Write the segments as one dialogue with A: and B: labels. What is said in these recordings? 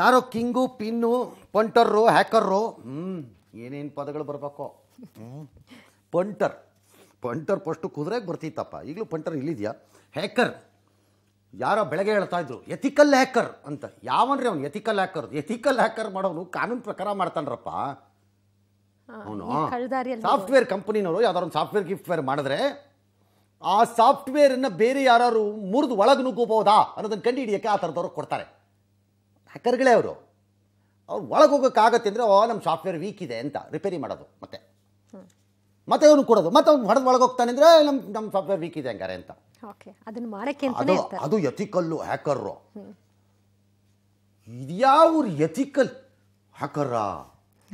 A: ಯಾರೋ king pin ಪೊಂಟರ್ರು ಹ್ಯಾಕರ್ರು ಹ್ಞೂ ಏನೇನು ಪದಗಳು ಬರಬೇಕು ಪಂಟರ್ ಪಂಟರ್ ಫಸ್ಟು ಕುದುರೆಗೆ ಬರ್ತಿತ್ತಪ್ಪ ಈಗಲೂ ಪಂಟರ್ ಇಲ್ಲಿದೆಯಾ ಹ್ಯಾಕರ್ ಯಾರೋ ಬೆಳಗ್ಗೆ ಹೇಳ್ತಾ ಇದ್ರು ಎಥಿಕಲ್ ಹ್ಯಾಕರ್ ಅಂತ ಯಾವನ್ರಿ ಅವನು ಎಥಿಕಲ್ ಹ್ಯಾಕರ್ ಎಥಿಕಲ್ ಹ್ಯಾಕರ್ ಮಾಡೋನು ಕಾನೂನು ಪ್ರಕಾರ ಮಾಡ್ತಾನ್ರಪ್ಪ
B: ಅವನು ಸಾಫ್ಟ್ವೇರ್
A: ಕಂಪನಿನವರು ಯಾವ್ದಾರು ಒಂದು ಸಾಫ್ಟ್ವೇರ್ ಗಿಫ್ಟ್ವೇರ್ ಮಾಡಿದ್ರೆ ಆ ಸಾಫ್ಟ್ವೇರನ್ನು ಬೇರೆ ಯಾರು ಮುರಿದು ಒಳಗೆ ನುಗ್ಗಬಹುದಾ ಅನ್ನೋದನ್ನು ಕಂಡು ಹಿಡಿಯೋಕ್ಕೆ ಆ ಥರದವ್ರು ಕೊಡ್ತಾರೆ ಹ್ಯಾಕರ್ಗಳೇ ಅವರು ಅವ್ರು ಒಳಗೆ ಹೋಗೋಕ್ಕಾಗತ್ತೆ ಅಂದರೆ ಓ ನಮ್ಮ ಸಾಫ್ಟ್ವೇರ್ ವೀಕ್ ಇದೆ ಅಂತ ರಿಪೇರಿ ಮಾಡೋದು ಮತ್ತೆ ಮತ್ತೆ ಅವನು ಕೊಡೋದು ಮತ್ತೆ ಅವ್ನು ಹೊಡೆದು ಒಳಗೆ ಹೋಗ್ತಾನೆ ಅಂದರೆ ನಮ್ಮ ನಮ್ಮ ಸಾಫ್ಟ್ವೇರ್ ವೀಕ್ ಇದೆ ಹಂಗಾರೆ ಅಂತ
B: ಅದನ್ನು ಅದು
A: ಅದು ಎಥಿಕಲ್ಲು ಹ್ಯಾಕರ್ರು ಇದ್ಯಾವ ಎಥಿಕಲ್ ಹ್ಯಾಕರ್ರಾ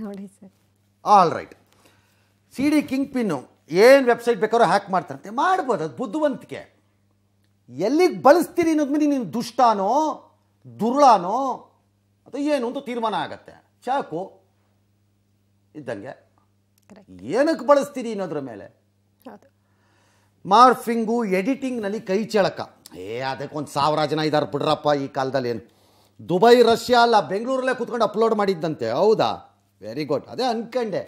A: ನೋಡಿ sir all right C D kingpin ಏನು ವೆಬ್ಸೈಟ್ ಬೇಕಾದ್ರೂ ಹ್ಯಾಕ್ ಮಾಡ್ತಾರಂತೆ ಮಾಡ್ಬೋದು ಅದು ಬುದ್ಧಿವಂತಿಕೆ ಎಲ್ಲಿಗೆ ಬಳಸ್ತೀರಿ ಅನ್ನೋದ್ಮೇಲೆ ನೀನು ದುಷ್ಟಾನೋ ದುರ್ಳಾನೋ ಅದು ಏನು ಅಂತ ತೀರ್ಮಾನ ಆಗತ್ತೆ ಚಾಕು ಇದ್ದಂಗೆ ಏನಕ್ಕೆ ಬಳಸ್ತೀರಿ ಅನ್ನೋದ್ರ ಮೇಲೆ ಮಾರ್ಫಿಂಗು ಎಡಿಟಿಂಗ್ನಲ್ಲಿ ಕೈ ಚಳಕ ಏ ಅದಕ್ಕೆ ಒಂದು ಸಾವಿರ ಜನ ಇದ್ದಾರೆ ಬಿಡ್ರಪ್ಪ ಈ ಕಾಲದಲ್ಲಿ ಏನು ದುಬೈ ರಷ್ಯಾ ಅಲ್ಲ ಬೆಂಗಳೂರಲ್ಲೇ ಕೂತ್ಕೊಂಡು ಅಪ್ಲೋಡ್ ಮಾಡಿದ್ದಂತೆ ಹೌದಾ ವೆರಿ ಗುಡ್ ಅದೇ ಅನ್ಕಂಡೆ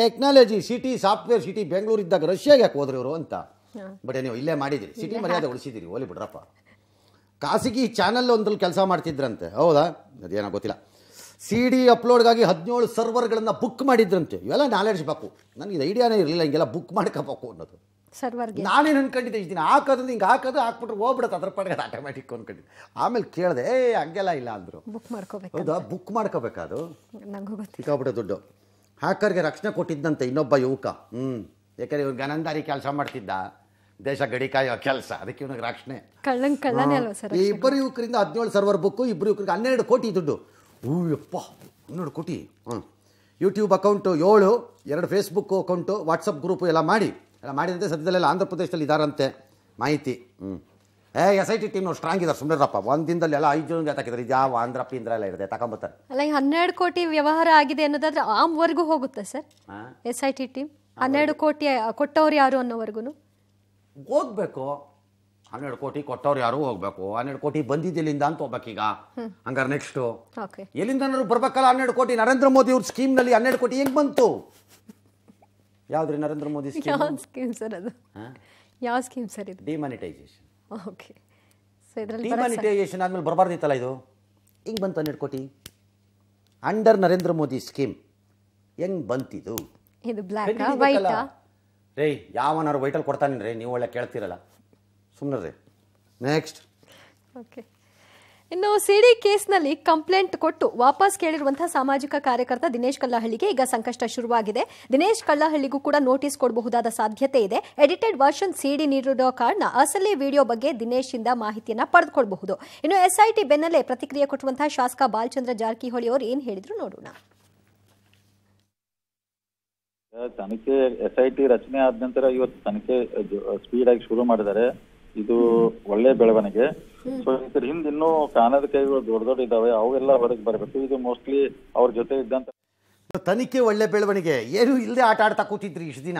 A: technology city software city Bengaluru ಇದ್ದಾಗ ರಷ್ಯಾಗೆ ಯಾಕೆ ಹೋದ್ರಿ ಇವರು ಅಂತ ಬಟ್ ನೀವು ಇಲ್ಲೇ ಮಾಡಿದ್ದೀರಿ ಸಿಟಿ ಮರ್ಯಾದೆ ಉಳಿಸಿದ್ದೀರಿ ಓಲಿ ಬಿಡ್ರಪ್ಪ ಖಾಸಗಿ ಚಾನಲ್ ಒಂದಲ್ಲಿ ಕೆಲಸ ಮಾಡ್ತಿದ್ರಂತೆ ಹೌದಾ ಅದೇನೋ ಗೊತ್ತಿಲ್ಲ ಸಿ ಡಿ ಅಪ್ಲೋಡ್ಗಾಗಿ ಹದಿನೇಳು ಸರ್ವರ್ಗಳನ್ನು ಬುಕ್ ಮಾಡಿದ್ರಂತೆ ಇವೆಲ್ಲ ನಾಲೆಡ್ಜ್ ಬೇಕು ನನಗೆ ಐಡಿಯಾನೇ ಇರಲಿಲ್ಲ ಹಿಂಗೆಲ್ಲ ಬುಕ್ ಮಾಡ್ಕೋಬೇಕು ಅನ್ನೋದು ಸರ್ವರ್ಗೆ ನಾನೇನು ಅನ್ಕೊಂಡಿದ್ದೆ ಇದ್ದೀನಿ ಹಾಕೋದು ಹಿಂಗೆ ಹಾಕೋದು ಹಾಕ್ಬಿಟ್ರೆ ಹೋಗ್ಬಿಡುತ್ತೆ ಅದ್ರ ಪಡೆಗೆ ಆಟೋಮ್ಯಾಟಿಕ್ ಅನ್ಕೊಂಡಿದ್ದೆ ಆಮೇಲೆ ಕೇಳಿದೆ ಏ ಹಂಗೆಲ್ಲ ಇಲ್ಲ ಅಂದರು
B: ಬುಕ್ ಮಾಡ್ಕೋಬೇಕು ಹೌದಾ
A: ಬುಕ್ ಮಾಡ್ಕೋಬೇಕಾದು ಸಿಕ್ಕಾಬಿಟ್ಟೆ ದುಡ್ಡು ಹ್ಯಾಕರ್ಗೆ ರಕ್ಷಣೆ ಕೊಟ್ಟಿದ್ದಂತೆ ಇನ್ನೊಬ್ಬ ಯುವಕ ಹ್ಞೂ ಯಾಕಂದರೆ ಇವ್ರು ಗನಂದಾರಿ ಕೆಲಸ ಮಾಡ್ತಿದ್ದ ದೇಶ ಗಡಿ ಕಾಯೋ ಕೆಲಸ ಅದಕ್ಕೆ ಇವನಿಗೆ ರಾಕ್ಷಣೆ ಈ ಇಬ್ಬರು ಯುವಕರಿಂದ ಹದಿನೇಳು ಸರ್ವರ್ ಬುಕ್ ಇಬ್ಬರು ಯುವಕರಿಗೆ ಹನ್ನೆರಡು ಕೋಟಿ ದುಡ್ಡು ಹ್ಞೂ ಯಪ್ಪ ಹನ್ನೆರಡು ಕೋಟಿ ಹ್ಞೂ ಯೂಟ್ಯೂಬ್ ಅಕೌಂಟು ಏಳು ಎರಡು ಫೇಸ್ಬುಕ್ ಅಕೌಂಟು ವಾಟ್ಸಪ್ ಗ್ರೂಪು ಎಲ್ಲ ಮಾಡಿ ಎಲ್ಲ ಮಾಡಿದಂತೆ ಸದ್ಯದಲ್ಲೆಲ್ಲ ಆಂಧ್ರ ಪ್ರದೇಶದಲ್ಲಿ ಇದ್ದಾರಂತೆ ಮಾಹಿತಿ ಹ್ಞೂ ಏ S I T team strong ಇದ್ದಾರೆ ಸುಮ್ಮನೆರಪ್ಪ ಒಂದು ದಿನದಲ್ಲಿ ಎಲ್ಲ ಐದು ಜನ ಹಾಕಿದ್ರೆ ಇದು ಯಾವ ಆಂಧ್ರ ಇಂದ್ರ ಎಲ್ಲ ಇರುತ್ತೆ ತಗೊಂಬತ್ತಾರೆ
B: ಅಲ್ಲ ಈ ಹನ್ನೆರಡು ಕೋಟಿ ವ್ಯವಹಾರ ಆಗಿದೆ ಅನ್ನೋದಾದ್ರೆ ಆಮ್ವರೆಗೂ ಹೋಗುತ್ತೆ sir S I T team ಹನ್ನೆರಡು ಕೋಟಿ ಕೊಟ್ಟವ್ರು ಯಾರು ಅನ್ನೋವರೆಗೂ
A: ಹೋಗ್ಬೇಕು ಹನ್ನೆರಡು ಕೋಟಿ ಕೊಟ್ಟವ್ರು ಯಾರು ಹೋಗ್ಬೇಕು ಹನ್ನೆರಡು ಕೋಟಿ ಬಂದಿದ್ದೆಲ್ಲಿಂದ ಅಂತ ಈಗ ಹಂಗಾರೆ ನೆಕ್ಸ್ಟು ಎಲ್ಲಿಂದನಾದ್ರು ಬರ್ಬೇಕಲ್ಲ ಹನ್ನೆರಡು ಕೋಟಿ ನರೇಂದ್ರ ಮೋದಿ ಅವ್ರ ಸ್ಕೀಮ್ ನಲ್ಲಿ ಹನ್ನೆರಡು ಕೋಟಿ ಹೆಂಗ್ ಬಂತು ಯಾವ್ದ್ರಿ ನರೇಂದ್ರ ಮೋದಿ
B: ಸ್ಕೀಮ್ ಸರ್ ಅದು ಯಾವ ಸ್ಕೀಮ್ ಸರ್ ಇದು
A: ಡಿಮಾನಿಟೈಸೇಷನ್
B: ಓಕೆ ಸೊ ಇದರಲ್ಲಿ ಡಿಮಾನಿಟೈಸೇಷನ್
A: ಆದಮೇಲೆ ಬರಬಾರ್ದಿತ್ತಲ್ಲ ಇದು ಹೆಂಗ್ ಬಂತು ಹನ್ನೆರಡು ಕೋಟಿ ಅಂಡರ್ ನರೇಂದ್ರ ಮೋದಿ ಸ್ಕೀಮ್ ಹೆಂಗ್ ಬಂತಿದು
B: ಇದು ಬ್ಲಾಕ್ ವೈಟಾ
A: ರೀ ಯಾವನಾರು ವೈಟಲ್ ಕೊಡ್ತಾನೆ ರೀ ನೀವು ಒಳ್ಳೆ ಕೇಳ್ತೀರಲ್ಲ ಸುಮ್ಮನೆ ನೆಕ್ಸ್ಟ್
B: ಓಕೆ ಇನ್ನು ಸಿಡಿ ಕೇಸ್ನಲ್ಲಿ ಕಂಪ್ಲೇಂಟ್ ಕೊಟ್ಟು ವಾಪಸ್ ಕೇಳಿರುವಂತಹ ಸಾಮಾಜಿಕ ಕಾರ್ಯಕರ್ತ ದಿನೇಶ್ ಕಲ್ಲಹಳ್ಳಿಗೆ ಈಗ ಸಂಕಷ್ಟ ಶುರುವಾಗಿದೆ ದಿನೇಶ್ ಕಲ್ಲಹಳ್ಳಿಗೂ ಕೂಡ ನೋಟಿಸ್ ಕೊಡಬಹುದಾದ ಸಾಧ್ಯತೆ ಇದೆ ಎಡಿಟೆಡ್ ವರ್ಷನ್ ಸಿಡಿ ನೀಡಿರೋ ಕಾರಣ ಅಸಲಿ ವಿಡಿಯೋ ಬಗ್ಗೆ ದಿನೇಶ್ ಇಂದ ಮಾಹಿತಿಯನ್ನು ಪಡೆದುಕೊಳ್ಬಹುದು ಇನ್ನು ಎಸ್ಐಟಿ ಬೆನ್ನಲ್ಲೇ ಪ್ರತಿಕ್ರಿಯೆ ಕೊಟ್ಟಿರುವಂತಹ ಶಾಸಕ ಬಾಲಚಂದ್ರ ಜಾರಕಿಹೊಳಿ ಅವರು ಏನು ಹೇಳಿದ್ರು ನೋಡೋಣ
A: ತನಿಖೆ ಎಸ್ ಐ ಟಿ ರಚನೆ ಆದ ನಂತರ ಇವತ್ತು ತನಿಖೆ ಸ್ಪೀಡ್ ಆಗಿ ಶುರು ಮಾಡಿದ್ದಾರೆ ಇದು ಒಳ್ಳೆ ಬೆಳವಣಿಗೆ ಸೊ ಇದ್ರ ಹಿಂದೆ ಇನ್ನೂ ಕಾನದ ಕೈಗಳು ದೊಡ್ಡ ದೊಡ್ಡ ಇದಾವೆ ಅವೆಲ್ಲ ಹೊರಗೆ ಬರಬೇಕು ಇದು ಮೋಸ್ಟ್ಲಿ ಅವ್ರ ಜೊತೆ ಇದ್ದಂತ ತನಿಖೆ ಒಳ್ಳೆ ಬೆಳವಣಿಗೆ ಏನು ಇಲ್ಲದೆ ಆಟ ಆಡ್ತಾ ಕೂತಿದ್ರಿ ಇಷ್ಟು ದಿನ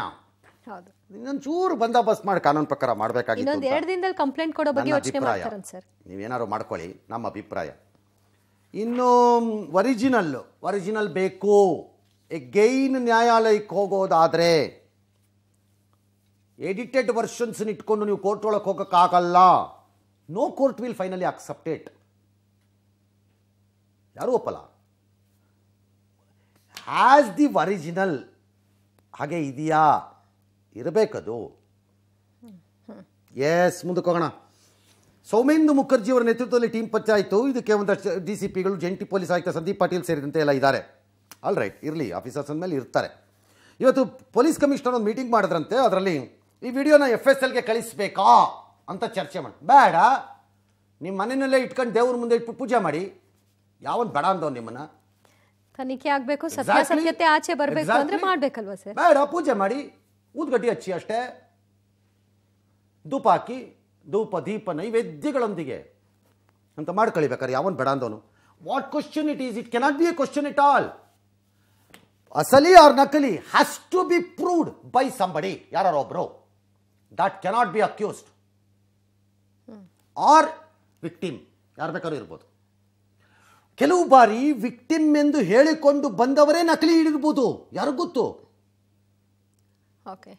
A: ಇನ್ನೊಂದು ಚೂರು ಬಸ್ ಮಾಡಿ ಕಾನೂನು ಪ್ರಕಾರ ಮಾಡಬೇಕಾಗಿತ್ತು ಇನ್ನೊಂದು ಎರಡು
B: ದಿನದಲ್ಲಿ ಕಂಪ್ಲೇಂಟ್ ಕೊಡೋ ಬಗ್ಗೆ ಯೋಚನೆ ಮಾಡ್ತಾರೆ
A: ಸರ್ ಮಾಡ್ಕೊಳ್ಳಿ ನಮ್ಮ ಅಭಿಪ್ರಾಯ ಇನ್ನು ಒರಿಜಿನಲ್ ಒರಿಜಿನಲ್ ಬೇಕು ಎಗೈನ್ ನ್ಯಾಯಾಲಯಕ್ಕೆ ಹೋಗೋದಾದರೆ ಎಡಿಟೆಡ್ ವರ್ಷನ್ಸನ್ನ ಇಟ್ಕೊಂಡು ನೀವು ಕೋರ್ಟ್ ಒಳಗೆ ಹೋಗೋಕ್ಕಾಗಲ್ಲ no court will finally accepted ಯಾರೂ ಒಪ್ಪಲ್ಲ ಆ್ಯಸ್ ದಿ ಒರಿಜಿನಲ್ ಹಾಗೆ ಇದೆಯಾ ಇರಬೇಕದು ಎಸ್ ಮುಂದಕ್ಕೆ ಹೋಗೋಣ ಸೌಮೇಂದು ಮುಖರ್ಜಿಯವರ ನೇತೃತ್ವದಲ್ಲಿ ಟೀಮ್ ಪತ್ತೆ ಆಯಿತು ಇದಕ್ಕೆ ಒಂದಷ್ಟು ಡಿ ಸಿ ಪಿಗಳು ಜಂಟಿ ಪೊಲೀಸ್ ಆಯುಕ್ತ ಸಂದೀಪ್ ಪಾಟೀಲ್ ಸೇರಿದಂತೆ ಎಲ್ಲ ಇದ್ದಾರೆ ಆಲ್ ರೈಟ್ ಇರಲಿ ಆಫೀಸರ್ಸ್ ಅಂದಮೇಲೆ ಇರ್ತಾರೆ ಇವತ್ತು ಪೊಲೀಸ್ ಕಮಿಷನರ್ ಒಂದು ಮೀಟಿಂಗ್ ಮಾಡಿದ್ರಂತೆ ಅದರಲ್ಲಿ ಈ ವಿಡಿಯೋನ ಎಫ್ ಎಸ್ ಎಲ್ಗೆ ಕಳಿಸ್ಬೇಕಾ ಅಂತ ಚರ್ಚೆ ಮಾಡಿ ಬೇಡ ನಿಮ್ಮ ಮನೆಯಲ್ಲೇ ಇಟ್ಕೊಂಡು ದೇವ್ರ ಮುಂದೆ ಇಟ್ಬಿಟ್ಟು ಪೂಜೆ ಮಾಡಿ ಯಾವನ್ ಬೇಡ ಅಂದವ್ ನಿಮ್ಮನ್ನ
B: ತನಿಖೆ ಆಗಬೇಕು ಆಚೆ ಬರಬೇಕು ಅಂದ್ರೆ ಮಾಡಬೇಕಲ್ವಾ ಸರ್
A: ಬೇಡ ಪೂಜೆ ಮಾಡಿ ಊದ್ಗಡ್ಡಿ ಹಚ್ಚಿ ಅಷ್ಟೇ ಧೂಪ ಹಾಕಿ ಧೂಪ ದೀಪ ನೈವೇದ್ಯಗಳೊಂದಿಗೆ ಅಂತ ಮಾಡ್ಕೊಳ್ಬೇಕಾರೆ ಯಾವನ್ ಬೇಡ ಅಂದವನು what question it is it cannot be a question it all ಅಸಲಿ ಆರ್ ನಕಲಿ has to be proved by somebody ಯಾರೋ ಒಬ್ರು that cannot be accused or victim ಯಾರು ಬೇಕಾದ್ರೂ ಇರ್ಬೋದು ಕೆಲವು ಬಾರಿ ವಿಕ್ಟಿಮ್ ಎಂದು ಹೇಳಿಕೊಂಡು ಬಂದವರೇ ನಕಲಿ ಹಿಡಿರ್ಬೋದು ಯಾರು ಗೊತ್ತು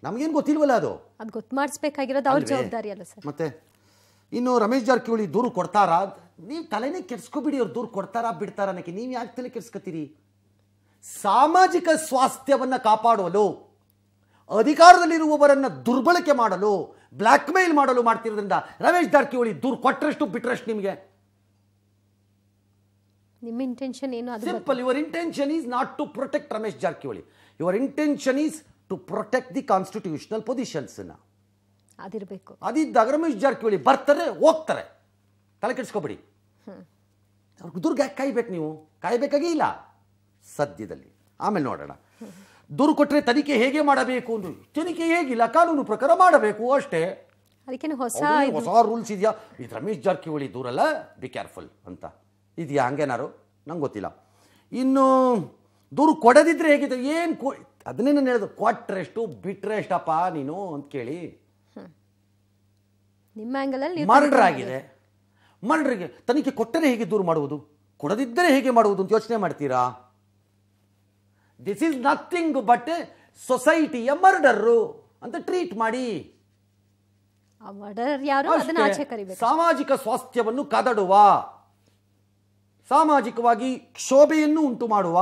A: ನಮ್ಗೇನು ಗೊತ್ತಿಲ್ವಲ್ಲ ಅದು
B: ಅದು ಗೊತ್ತು ಮಾಡಿಸ್ಬೇಕಾಗಿರೋದು ಅವ್ರ
A: ಮತ್ತೆ ಇನ್ನು ರಮೇಶ್ ಜಾರಕಿಹೊಳಿ ದೂರು ಕೊಡ್ತಾರಾ ನೀವು ತಲೆನೇ ಕೆಡ್ಸ್ಕೊಬಿಡಿ ಅವ್ರು ದೂರು ಕೊಡ್ತಾರಾ ಬಿಡ್ತಾರ ಅನ್ನಕ್ಕೆ ನೀವು ಯಾಕೆ ತಲೆ ಕೆಡ್ಸ್ಕೊತೀರಿ ಸಾಮಾಜಿಕ ಸ್ವಾಸ್ಥ್ಯವನ್ನು ಕಾಪಾಡಲು ಅಧಿಕಾರದಲ್ಲಿರುವವರನ್ನು ದುರ್ಬಳಕೆ ಮಾಡಲು ಬ್ಲ್ಯಾಕ್ ಮೇಲ್ ಮಾಡಲು ಮಾಡ್ತಿರೋದ್ರಿಂದ ರಮೇಶ್ ಜಾರಕಿಹೊಳಿ ದೂರು ಕೊಟ್ಟರಷ್ಟು ಬಿಟ್ಟರಷ್ಟು ನಿಮಗೆ
B: ನಿಮ್ಮ ಇಂಟೆನ್ಷನ್ ಏನು simple
A: your intention is not to protect Ramesh Jarkiholi your intention is to protect the constitutional positions ಅದಿರಬೇಕು ಅದಿದ್ದಾಗ ರಮೇಶ್ ಜಾರಕಿಹೊಳಿ ಬರ್ತಾರೆ ಹೋಗ್ತಾರೆ ತಲೆ ಕೆಡಿಸ್ಕೊಬೇಡಿ ಅವ್ರಿಗೆ ದುರ್ಗ ಕಾಯ್ಬೇಕು ನೀವು ಕಾಯ್ಬೇಕಾಗಿ ಇಲ್ಲ ಸದ್ಯದಲ್ಲಿ ಆಮೇಲೆ ನೋಡೋಣ ದೂರು ಕೊಟ್ಟರೆ ತನಿಖೆ ಹೇಗೆ ಮಾಡಬೇಕು ಅಂದ್ರೆ ತನಿಖೆ ಹೇಗಿಲ್ಲ ಕಾನೂನು ಪ್ರಕಾರ ಮಾಡಬೇಕು ಅಷ್ಟೇ
B: ಹೊಸ
A: ರೂಲ್ಸ್ ಇದೆಯಾ ಇದು ರಮೇಶ್ ಜಾರಕಿಹೊಳಿ ದೂರಲ್ಲ ಬಿ ಕೇರ್ಫುಲ್ ಅಂತ ಇದೆಯಾ ಹಂಗೇನಾರು ನಂಗೆ ಗೊತ್ತಿಲ್ಲ ಇನ್ನು ದೂರು ಕೊಡದಿದ್ರೆ ಹೇಗಿದೆ ಏನು ಕೊ ಅದನ್ನೇ ನಾನು ಎಷ್ಟು ಬಿಟ್ಟರೆ ಎಷ್ಟಪ್ಪ ನೀನು ಅಂತ ಕೇಳಿ
B: ನಿಮ್ಮ ಮರ್ಡರ್ ಆಗಿದೆ
A: ಮರ್ಡ್ರಿಗೆ ತನಿಖೆ ಕೊಟ್ಟರೆ ಹೇಗೆ ದೂರು ಮಾಡುವುದು ಕೊಡದಿದ್ದರೆ ಹೇಗೆ ಮಾಡುವುದು ಅಂತ ಯೋಚನೆ ಮಾಡ್ತೀರಾ ದಿಸ್ ಈಸ್ ನಥಿಂಗ್ ಬಟ್ ಸೊಸೈಟಿಯ ಮರ್ಡರ್ರು ಅಂತ ಟ್ರೀಟ್ ಮಾಡಿ ಸಾಮಾಜಿಕ ಸ್ವಾಸ್ಥ್ಯವನ್ನು ಕದಡುವ ಸಾಮಾಜಿಕವಾಗಿ ಕ್ಷೋಭೆಯನ್ನು ಉಂಟು ಮಾಡುವ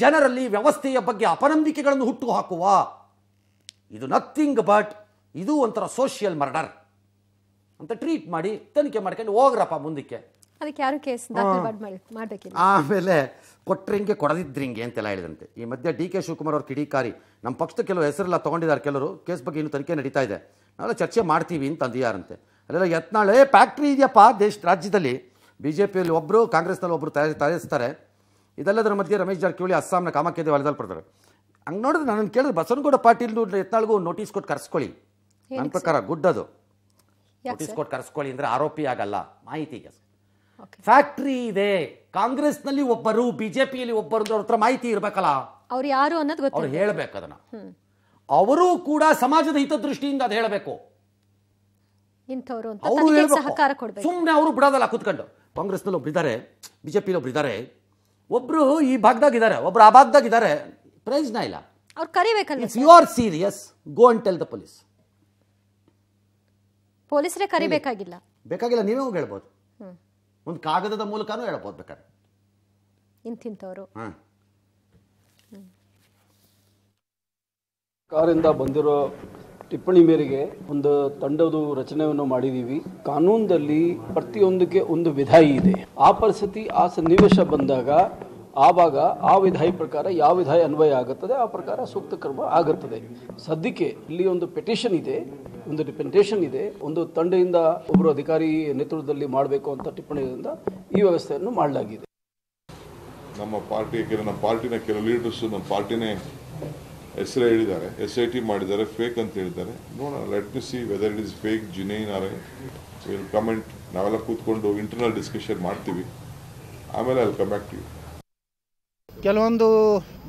A: ಜನರಲ್ಲಿ ವ್ಯವಸ್ಥೆಯ ಬಗ್ಗೆ ಅಪನಂಬಿಕೆಗಳನ್ನು ಹುಟ್ಟು ಹಾಕುವ ಇದು ನಥಿಂಗ್ ಬಟ್ ಇದು ಒಂಥರ ಸೋಷಿಯಲ್ ಮರ್ಡರ್ ಅಂತ ಟ್ರೀಟ್ ಮಾಡಿ ತನಿಖೆ ಮಾಡ್ಕೊಂಡು ಹೋಗ್ರಪ್ಪ ಮುಂದಕ್ಕೆ
B: ಅದಕ್ಕೆ ಯಾರು ಕೇಸ್ ಮಾಡಬೇಕಿಲ್ಲ ಆಮೇಲೆ
A: ಕೊಟ್ಟರಿಂಗೆ ಕೊಡದಿದ್ರಿಂಗೆ ಅಂತೆಲ್ಲ ಹೇಳಿದಂತೆ ಈ ಮಧ್ಯೆ ಡಿ ಕೆ ಶಿವಕುಮಾರ್ ಅವ್ರ ಕಿಡಿಕಾರಿ ನಮ್ಮ ಪಕ್ಷದ ಕೆಲವು ಹೆಸರೆಲ್ಲ ತೊಗೊಂಡಿದ್ದಾರೆ ಕೆಲವರು ಕೇಸ್ ಬಗ್ಗೆ ಇನ್ನು ತನಿಖೆ ನಡೀತಾ ಇದೆ ನಾವೆಲ್ಲ ಚರ್ಚೆ ಮಾಡ್ತೀವಿ ಅಂತ ಅಂದಿಯಾರಂತೆ ಅದೆಲ್ಲ ಯತ್ನಾಳೆ ಫ್ಯಾಕ್ಟ್ರಿ ಇದೆಯಪ್ಪ ದೇಶ ರಾಜ್ಯದಲ್ಲಿ ಬಿ ಜೆ ಪಿಯಲ್ಲಿ ಒಬ್ಬರು ಕಾಂಗ್ರೆಸ್ನಲ್ಲಿ ಒಬ್ಬರು ತಯಾರಿ ತಯಾರಿಸ್ತಾರೆ ಇದೆಲ್ಲದರ ಮಧ್ಯೆ ರಮೇಶ್ ಜಾರಕಿಹೊಳಿ ಅಸ್ಸಾಂನ ಕಾಮಕ್ಕೆ ವಲದಲ್ಲಿ ಪಡ್ತಾರೆ ಹಂಗೆ ನೋಡಿದ್ರೆ ನಾನು ಕೇಳಿದ್ರೆ ಬಸವನಗೌಡ ಪಾಟೀಲ್ ಯತ್ನಾಳ್ಗೂ ನೋಟಿಸ್ ಕೊಟ್ಟು ಕರೆಸ್ಕೊಳ್ಳಿ ನನ್ನ ಪ್ರಕಾರ ಗುಡ್ ಅದು ನೋಟಿಸ್ ಕೊಟ್ಟು ಕರೆಸ್ಕೊಳ್ಳಿ ಅಂದರೆ ಆರೋಪಿ ಆಗಲ್ಲ ಮಾಹಿತಿಗೆ ಫ್ಯಾಕ್ಟ್ರಿ ಇದೆ ಕಾಂಗ್ರೆಸ್ ನಲ್ಲಿ ಒಬ್ಬರು ಬಿಜೆಪಿಯಲ್ಲಿ ಒಬ್ಬರು ಅವ್ರ ಹತ್ರ ಮಾಹಿತಿ ಇರಬೇಕಲ್ಲ
B: ಅವ್ರು ಯಾರು ಅನ್ನೋದು ಅವ್ರು
A: ಹೇಳಬೇಕು ಅದನ್ನ ಅವರು ಕೂಡ ಸಮಾಜದ ಹಿತದೃಷ್ಟಿಯಿಂದ ಅದು ಹೇಳಬೇಕು ಸುಮ್ಮನೆ ಅವರು ಬಿಡೋದಲ್ಲ ಕುತ್ಕೊಂಡು ಕಾಂಗ್ರೆಸ್ ನಲ್ಲಿ ಒಬ್ಬರಿದ್ದಾರೆ ಬಿಜೆಪಿಲಿ ಒಬ್ರಿದ್ದಾರೆ ಒಬ್ರು ಈ ಭಾಗದಾಗಿದ್ದಾರೆ ಒಬ್ರು ಆ ಭಾಗದಾಗಿದ್ದಾರೆ ಪ್ರಯೋಜನ ಇಲ್ಲ ಅವ್ರು ಕರಿಬೇಕಲ್ಲ you are serious go and tell the police
B: ಪೊಲೀಸರೇ ಕರಿಬೇಕಾಗಿಲ್ಲ
A: ಬೇಕಾಗಿಲ್ಲ ನೀವೇ ಹೋಗಿ ಹೇಳ್ಬೋದು ಒಂದು ಕಾಗದದ ಮೂಲಕನೂ ಹೇಳ್ಬೋದು ಬೇಕಾದ್ರೆ ಇಂತಿಂತವರು ಬಂದಿರೋ ಟಿಪ್ಪಣಿ ಮೇರೆಗೆ ಒಂದು ತಂಡದ ರಚನೆಯನ್ನು ಮಾಡಿದ್ದೀವಿ ಕಾನೂನದಲ್ಲಿ ಪ್ರತಿಯೊಂದಕ್ಕೆ ಒಂದು ವಿಧಾಯಿ ಇದೆ ಆ ಪರಿಸ್ಥಿತಿ ಆ ಸನ್ನಿವೇಶ ಬಂದಾಗ ಆವಾಗ ಆ ವಿಧಾಯ ಪ್ರಕಾರ ಯಾವ ವಿಧಾಯ ಅನ್ವಯ ಆಗುತ್ತದೆ ಆ ಪ್ರಕಾರ ಸೂಕ್ತ ಕ್ರಮ ಆಗುತ್ತದೆ ಸದ್ಯಕ್ಕೆ ಇಲ್ಲಿ ಒಂದು ಪೆಟಿಷನ್ ಇದೆ ಒಂದು ಡಿಪೆಂಟೇಷನ್ ಇದೆ ಒಂದು ತಂಡದಿಂದ ಒಬ್ಬರು ಅಧಿಕಾರಿ ನೇತೃತ್ವದಲ್ಲಿ ಮಾಡಬೇಕು ಅಂತ ಟಿಪ್ಪಣಿಯಿಂದ ಈ ವ್ಯವಸ್ಥೆಯನ್ನು ಮಾಡಲಾಗಿದೆ
B: ನಮ್ಮ ಪಾರ್ಟಿ ನಮ್ಮ ಪಾರ್ಟಿನ ಕೆಲವು ಲೀಡರ್ಸ್ ನಮ್ಮ ಪಾರ್ಟಿನೇ ಹೆಸರೇ ಹೇಳಿದ್ದಾರೆ ಎಸ್ ಐ ಟಿ ಮಾಡಿದ್ದಾರೆ ಫೇಕ್ ಅಂತ ಹೇಳಿದ್ದಾರೆ ನೋಡೋಣ let me see whether it is fake genuine or comment ನಾವೆಲ್ಲ ಕೂತ್ಕೊಂಡು ಇಂಟರ್ನಲ್ ಡಿಸ್ಕಷನ್ ಮಾಡ್ತೀವಿ ಆಮೇಲೆ
A: ಅಲ್ಲಿ ಕಮ್ ಬ್ಯಾಕ್ ಟು ಯು ಕೆಲವೊಂದು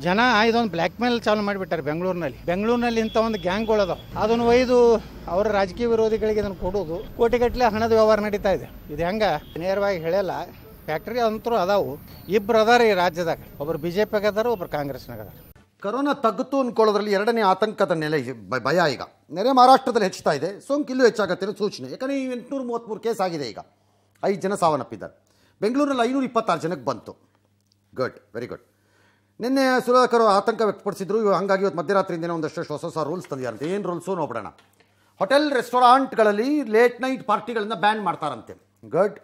A: ಜನ ಇದೊಂದು ಬ್ಲ್ಯಾಕ್ ಮೇಲ್ ಚಾಲು ಮಾಡಿಬಿಟ್ಟಾರೆ ಬೆಂಗಳೂರಿನಲ್ಲಿ ಬೆಂಗಳೂರಿನಲ್ಲಿ ಇಂಥ ಒಂದು ಗ್ಯಾಂಗ್ಗಳದಾವ ಅದನ್ನು ಒಯ್ದು ಅವರ ರಾಜಕೀಯ ವಿರೋಧಿಗಳಿಗೆ ಇದನ್ನು ಕೊಡೋದು ಕೋಟಿಗಟ್ಟಲೆ ಹಣದ ವ್ಯವಹಾರ ನಡೀತಾ ಇದೆ ಇದು ಹೆಂಗ ನೇರವಾಗಿ ಹೇಳಲ್ಲ ಫ್ಯಾಕ್ಟ್ರಿ ಅಂತರೂ ಅದಾವು ಇಬ್ಬರು ಅದಾರ ಈ ರಾಜ್ಯದಾಗ ಒಬ್ರು ಬಿಜೆಪಿ ಜೆ ಅದಾರ ಒಬ್ಬರು ಕಾಂಗ್ರೆಸ್ನಾಗ ಅದಾರ ಕರೋನಾ ತಗ್ಗುತ್ತು ಅಂದ್ಕೊಳ್ಳೋದ್ರಲ್ಲಿ ಎರಡನೇ ಆತಂಕದ ನೆಲೆ ಭಯ ಈಗ ನೆರೆ ಮಹಾರಾಷ್ಟ್ರದಲ್ಲಿ ಹೆಚ್ಚುತ್ತಾ ಇದೆ ಸೋಂಕು ಇಲ್ಲೂ ಹೆಚ್ಚಾಗತ್ತೆ ಸೂಚನೆ ಯಾಕಂದ್ರೆ ಈ ಎಂಟುನೂರ ಮೂವತ್ತ್ಮೂರು ಕೇಸ್ ಆಗಿದೆ ಈಗ ಐದು ಜನ ಸಾವನ್ನಪ್ಪಿದ್ದಾರೆ ಬೆಂಗಳೂರಿನಲ್ಲಿ ಐನೂರ ಇಪ್ಪತ್ತಾರು ಜನಕ್ಕೆ ಬಂತು ಗುಡ್ ವೆರಿ ಗುಡ್ ನಿನ್ನೆ ಸುಧಾಕರ್ ಆತಂಕ ವ್ಯಕ್ತಪಡಿಸಿದ್ರು ಇವಾಗ ಹಾಗಾಗಿ ಇವತ್ತು ಮಧ್ಯರಾತ್ರಿಯಿಂದ ಒಂದಷ್ಟು ಹೊಸ ಹೊಸ ರೂಲ್ಸ್ ತಂದಿದ್ದಾರಂತೆ ಏನು ರೂಲ್ಸು ನೋಡೋಣ ಹೋಟೆಲ್ ರೆಸ್ಟೋರೆಂಟ್ಗಳಲ್ಲಿ ಲೇಟ್ ನೈಟ್ ಪಾರ್ಟಿಗಳನ್ನ ಬ್ಯಾನ್ ಮಾಡ್ತಾರಂತೆ ಗಡ್